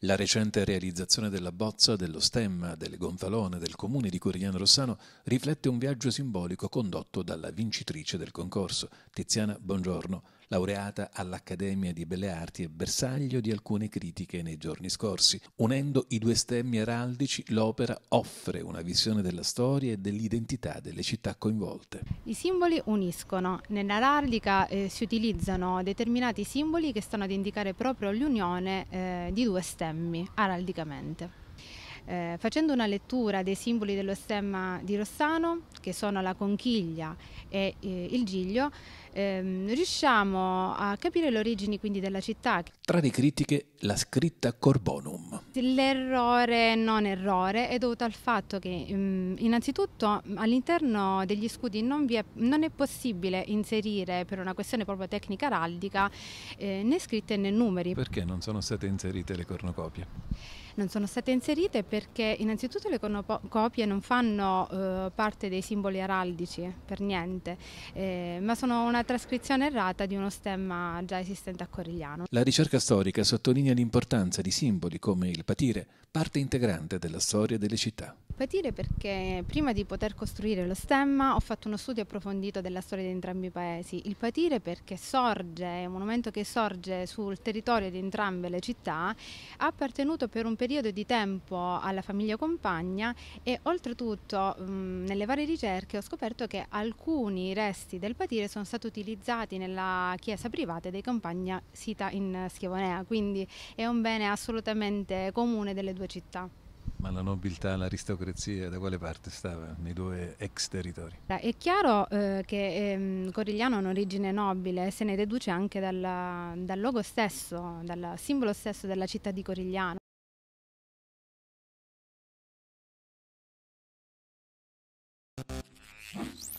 La recente realizzazione della bozza, dello stemma, delle gonfalone del comune di Corigliano Rossano riflette un viaggio simbolico condotto dalla vincitrice del concorso, Tiziana Buongiorno, laureata all'Accademia di Belle Arti e bersaglio di alcune critiche nei giorni scorsi. Unendo i due stemmi araldici, l'opera offre una visione della storia e dell'identità delle città coinvolte. I simboli uniscono. Nell'araldica eh, si utilizzano determinati simboli che stanno ad indicare proprio l'unione eh, di due stemmi, araldicamente eh, facendo una lettura dei simboli dello stemma di Rossano, che sono la conchiglia e eh, il giglio, ehm, riusciamo a capire le origini quindi della città. Tra le critiche, la scritta Corbonum L'errore non errore è dovuto al fatto che mm, innanzitutto all'interno degli scudi non, è, non è, possibile inserire per una questione proprio tecnica araldica eh, né scritte né numeri. Perché non sono state inserite le cornucopie? Non sono state inserite perché innanzitutto le cornucopie non fanno eh, parte dei simboli araldici per niente, eh, ma sono una trascrizione errata di uno stemma già esistente a Corigliano. La ricerca storica sottolinea l'importanza di simboli come il patire parte integrante della storia delle città. Patire perché prima di poter costruire lo stemma ho fatto uno studio approfondito della storia di entrambi i paesi. Il patire perché sorge, è un monumento che sorge sul territorio di entrambe le città, ha appartenuto per un periodo di tempo alla famiglia compagna e oltretutto mh, nelle varie ricerche ho scoperto che alcuni resti del patire sono stati utilizzati nella chiesa privata dei compagna sita in Schiavonea, quindi è un bene assolutamente comune delle due città. Ma la nobiltà, l'aristocrazia, da quale parte stava nei due ex territori? È chiaro eh, che ehm, Corigliano ha un'origine nobile, se ne deduce anche dalla, dal logo stesso, dal simbolo stesso della città di Corigliano. Yes.